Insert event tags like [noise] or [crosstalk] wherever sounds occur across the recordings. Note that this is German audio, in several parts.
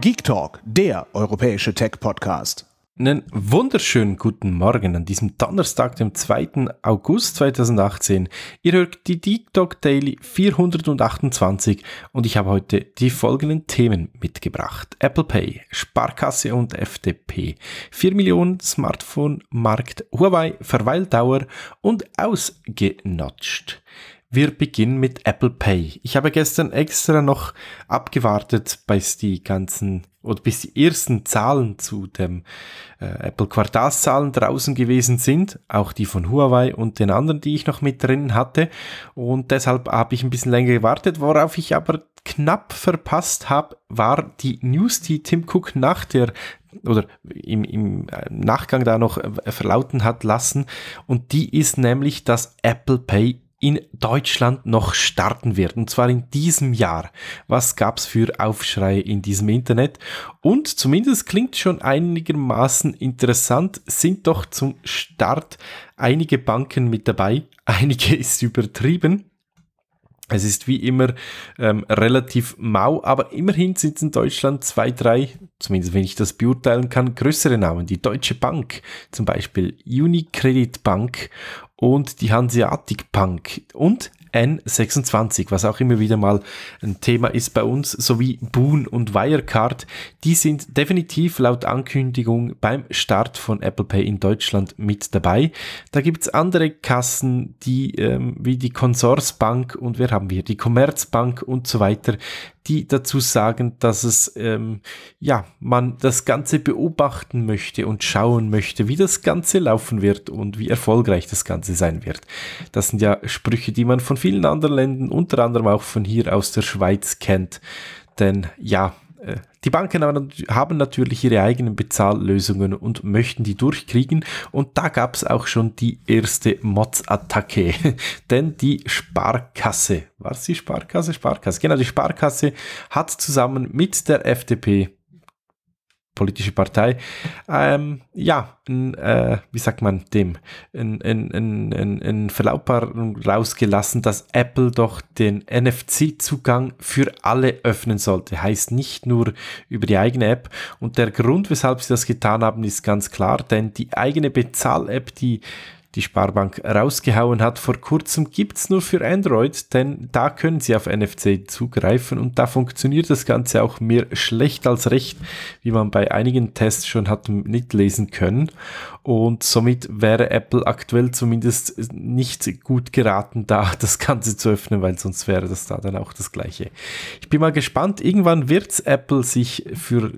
Geek Talk, der europäische Tech-Podcast. Einen wunderschönen guten Morgen an diesem Donnerstag, dem 2. August 2018. Ihr hört die Geek Talk Daily 428 und ich habe heute die folgenden Themen mitgebracht. Apple Pay, Sparkasse und FDP, 4 Millionen Smartphone-Markt, Huawei, Verweildauer und ausgenotcht. Wir beginnen mit Apple Pay. Ich habe gestern extra noch abgewartet, bis die ganzen oder bis die ersten Zahlen zu dem äh, Apple Quartalszahlen draußen gewesen sind, auch die von Huawei und den anderen, die ich noch mit drin hatte. Und deshalb habe ich ein bisschen länger gewartet, worauf ich aber knapp verpasst habe, war die News, die Tim Cook nach der oder im, im äh, Nachgang da noch äh, verlauten hat lassen. Und die ist nämlich, dass Apple Pay in Deutschland noch starten wird. Und zwar in diesem Jahr. Was gab es für Aufschrei in diesem Internet? Und zumindest klingt schon einigermaßen interessant, sind doch zum Start einige Banken mit dabei. [laughs] Einige ist übertrieben. Es ist wie immer ähm, relativ mau, aber immerhin sind in Deutschland zwei, drei, zumindest wenn ich das beurteilen kann, größere Namen. Die Deutsche Bank, zum Beispiel Unicredit Bank und die Hanseatic Punk und N26, was auch immer wieder mal ein Thema ist bei uns, sowie Boon und Wirecard. Die sind definitiv laut Ankündigung beim Start von Apple Pay in Deutschland mit dabei. Da gibt es andere Kassen, die ähm, wie die Konsorsbank und wir haben wir die Commerzbank und so weiter, die dazu sagen, dass es ähm, ja man das Ganze beobachten möchte und schauen möchte, wie das Ganze laufen wird und wie erfolgreich das Ganze sein wird. Das sind ja Sprüche, die man von vielen anderen Ländern, unter anderem auch von hier aus der Schweiz kennt. Denn ja, äh, die Banken haben natürlich ihre eigenen Bezahllösungen und möchten die durchkriegen. Und da gab es auch schon die erste Mods-Attacke. [laughs] Denn die Sparkasse, war es die Sparkasse? Sparkasse, genau, die Sparkasse hat zusammen mit der FDP politische Partei, ähm, ja, in, äh, wie sagt man dem, in, in, in, in Verlautbarung rausgelassen, dass Apple doch den NFC-Zugang für alle öffnen sollte. Heißt nicht nur über die eigene App. Und der Grund, weshalb sie das getan haben, ist ganz klar, denn die eigene Bezahl-App, die die Sparbank rausgehauen hat vor kurzem, gibt es nur für Android, denn da können Sie auf NFC zugreifen und da funktioniert das Ganze auch mehr schlecht als recht, wie man bei einigen Tests schon hat mitlesen können. Und somit wäre Apple aktuell zumindest nicht gut geraten, da [laughs] das Ganze zu öffnen, weil sonst wäre das da dann auch das Gleiche. Ich bin mal gespannt, irgendwann wird Apple sich für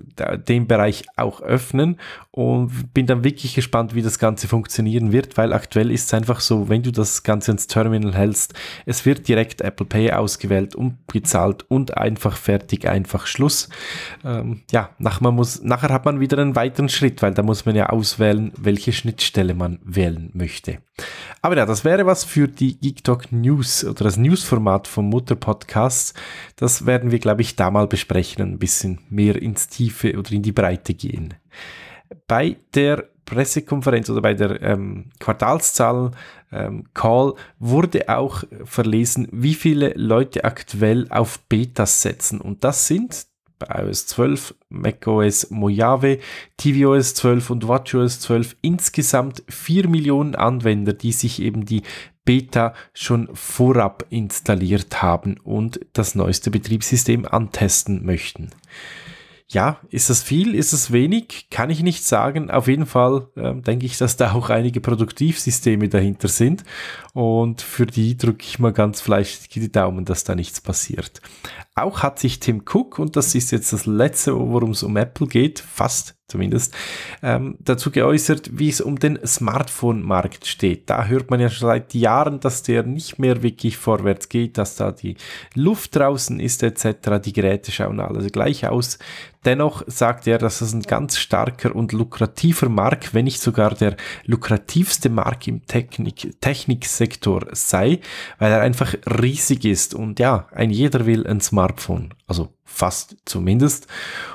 den Bereich auch öffnen und bin dann wirklich gespannt, wie das Ganze funktionieren wird, weil aktuell aktuell ist es einfach so, wenn du das Ganze ins Terminal hältst, es wird direkt Apple Pay ausgewählt und gezahlt und einfach fertig, einfach Schluss. Ähm, ja, nach muss, nachher hat man wieder einen weiteren Schritt, weil da muss man ja auswählen, welche Schnittstelle man wählen möchte. Aber ja, das wäre was für die Geek Talk News oder das Newsformat vom Mutter Podcast. Das werden wir, glaube ich, da mal besprechen, ein bisschen mehr ins Tiefe oder in die Breite gehen. Bei der Pressekonferenz oder bei der ähm, Quartalszahlen ähm, Call wurde auch verlesen, wie viele Leute aktuell auf Betas setzen. Und das sind bei iOS 12, macOS Mojave, tvOS 12 und watchOS 12 insgesamt 4 Millionen Anwender, die sich eben die Beta schon vorab installiert haben und das neueste Betriebssystem antesten möchten ja, ist das viel, ist es wenig, kann ich nicht sagen. Auf jeden Fall ähm, denke ich, dass da auch einige Produktivsysteme dahinter sind und für die drücke ich mal ganz fleißig die Daumen, dass da nichts passiert. Auch hat sich Tim Cook, und das ist jetzt das letzte, worum es um Apple geht, fast zumindest, ähm, dazu geäußert, wie es um den Smartphone-Markt steht. Da hört man ja schon seit Jahren, dass der nicht mehr wirklich vorwärts geht, dass da die Luft draußen ist etc. Die Geräte schauen alle gleich aus. Dennoch sagt er, dass es ein ganz starker und lukrativer Markt, wenn nicht sogar der lukrativste Markt im Technik Techniksektor sei, weil er einfach riesig ist und ja, ein jeder will ein Smartphone. Also fast zumindest.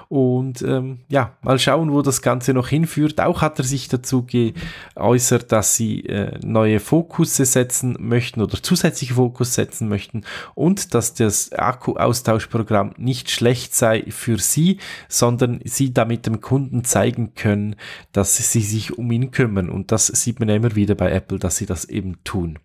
Und ähm, ja, mal schauen, wo das Ganze noch hinführt. Auch hat er sich dazu geäußert, dass sie äh, neue Fokusse setzen möchten oder zusätzliche Fokus setzen möchten und dass das Akku-Austauschprogramm nicht schlecht sei für sie, sondern sie damit dem Kunden zeigen können, dass sie sich um ihn kümmern. Und das sieht man immer wieder bei Apple, dass sie das eben tun.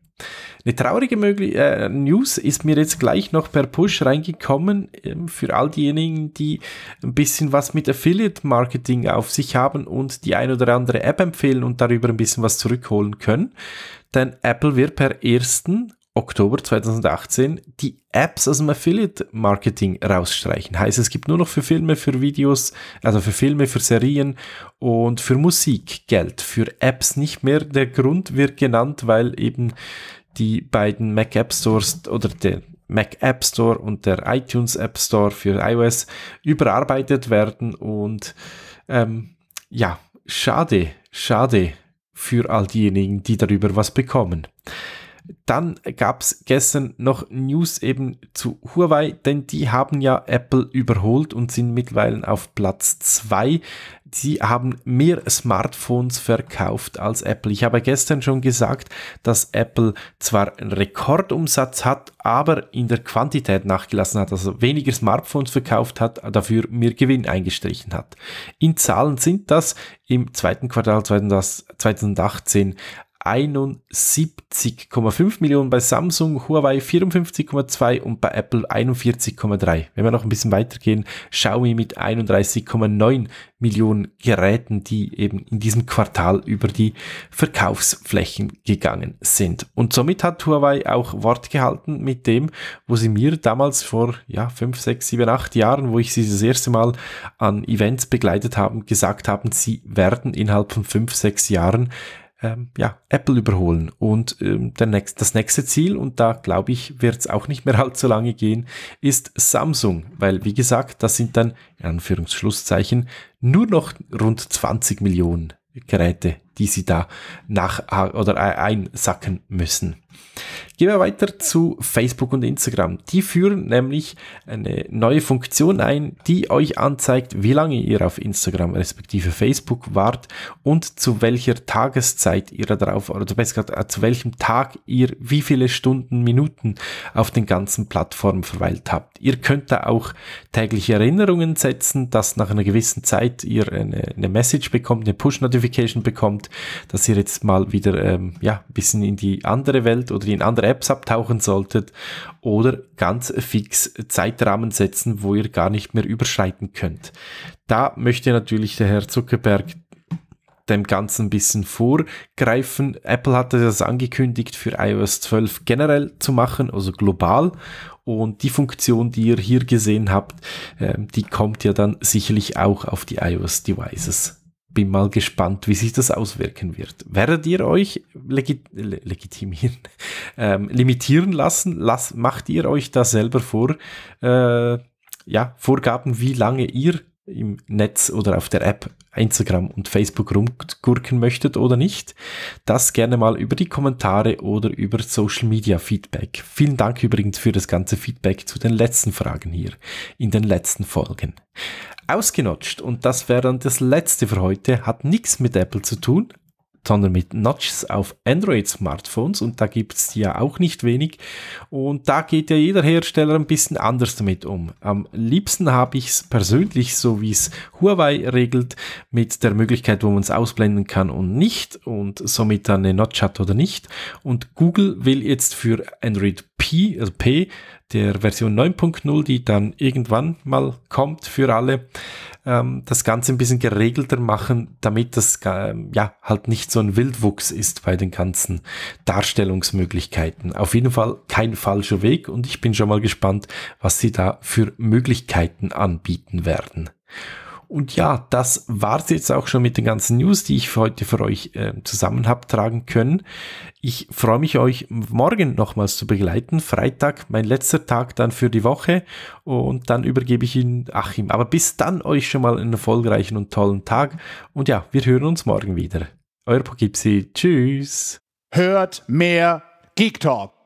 Eine traurige Möglich äh, News ist mir jetzt gleich noch per Push reingekommen ähm, für all diejenigen, die ein bisschen was mit Affiliate Marketing auf sich haben und die ein oder andere App empfehlen und darüber ein bisschen was zurückholen können. Denn Apple wird per 1. Oktober 2018 die Apps aus dem Affiliate Marketing rausstreichen. Heißt, es gibt nur noch für Filme, für Videos, also für Filme, für Serien und für Musik Geld. Für Apps nicht mehr. Der Grund wird genannt, weil eben die beiden Mac App Stores oder der Mac App Store und der iTunes App Store für iOS überarbeitet werden und ähm, ja, schade, schade für all diejenigen, die darüber was bekommen. Dann gab es gestern noch News eben zu Huawei, denn die haben ja Apple überholt und sind mittlerweile auf Platz 2. Sie haben mehr Smartphones verkauft als Apple. Ich habe gestern schon gesagt, dass Apple zwar einen Rekordumsatz hat, aber in der Quantität nachgelassen hat, also weniger Smartphones verkauft hat, dafür mehr Gewinn eingestrichen hat. In Zahlen sind das im zweiten Quartal 2018 71,5 Millionen bei Samsung, Huawei 54,2 und bei Apple 41,3. Wenn wir noch ein bisschen weitergehen, Xiaomi mit 31,9 Millionen Geräten, die eben in diesem Quartal über die Verkaufsflächen gegangen sind. Und somit hat Huawei auch Wort gehalten mit dem, wo sie mir damals vor ja, 5, 6, 7, 8 Jahren, wo ich sie das erste Mal an Events begleitet haben, gesagt haben, sie werden innerhalb von 5, 6 Jahren ähm, ja, Apple überholen. Und ähm, der nächst, das nächste Ziel, und da glaube ich, wird es auch nicht mehr [laughs] allzu lange gehen, ist Samsung. Weil, wie gesagt, das sind dann, in Anführungsschlusszeichen, nur noch rund 20 Millionen Geräte, die sie da nach äh, oder einsacken müssen. Gehen wir weiter zu Facebook und Instagram. Die führen nämlich eine neue Funktion ein, die euch anzeigt, wie lange ihr auf Instagram respektive Facebook wart und zu welcher Tageszeit ihr darauf oder besser gesagt, äh, zu welchem Tag ihr wie viele Stunden, Minuten auf den ganzen Plattformen verweilt habt. Ihr könnt da auch tägliche Erinnerungen setzen, dass nach einer gewissen Zeit ihr eine, eine Message bekommt, eine Push-Notification bekommt, dass ihr jetzt mal wieder ähm, ja, ein bisschen in die andere Welt oder in andere Apps abtauchen solltet oder ganz fix Zeitrahmen setzen, wo ihr gar nicht mehr überschreiten könnt. Da möchte natürlich der Herr Zuckerberg dem Ganzen ein bisschen vorgreifen. Apple hatte das angekündigt, für iOS 12 generell zu machen, also global. Und die Funktion, die ihr hier gesehen habt, ähm, die kommt ja dann sicherlich auch auf die iOS-Devices bin mal gespannt, wie sich das auswirken wird. Werdet ihr euch legit legitimieren, [laughs] ähm, limitieren lassen? Las macht ihr euch da selber vor, äh, ja, Vorgaben, wie lange ihr im Netz oder auf der App Instagram und Facebook rumgurken möchtet oder nicht, das gerne mal über die Kommentare oder über Social Media Feedback. Vielen Dank übrigens für das ganze Feedback zu den letzten Fragen hier in den letzten Folgen ausgenutscht. Und das wäre dann das letzte für heute. Hat nichts mit Apple zu tun, sondern mit Notches auf Android-Smartphones und da gibt es ja auch nicht wenig. Und da geht ja jeder Hersteller ein bisschen anders damit um. Am liebsten habe ich es persönlich, so wie es Huawei regelt, mit der Möglichkeit, wo man es ausblenden kann und nicht und somit dann eine Notch hat oder nicht. Und Google will jetzt für Android P, also P, der Version 9.0, die dann irgendwann mal kommt für alle, ähm, das Ganze ein bisschen geregelter machen, damit das äh, ja halt nicht so ein Wildwuchs ist bei den ganzen Darstellungsmöglichkeiten. Auf jeden Fall kein falscher Weg und ich bin schon mal gespannt, was sie da für Möglichkeiten anbieten werden. Und ja, das war's jetzt auch schon mit den ganzen News, die ich für heute für euch äh, zusammen habe tragen können. Ich freue mich, euch morgen nochmals zu begleiten. Freitag, mein letzter Tag dann für die Woche. Und dann übergebe ich ihn Achim. Aber bis dann euch schon mal einen erfolgreichen und tollen Tag. Und ja, wir hören uns morgen wieder. Euer Pogipsi. Tschüss. Hört mehr Geek Talk.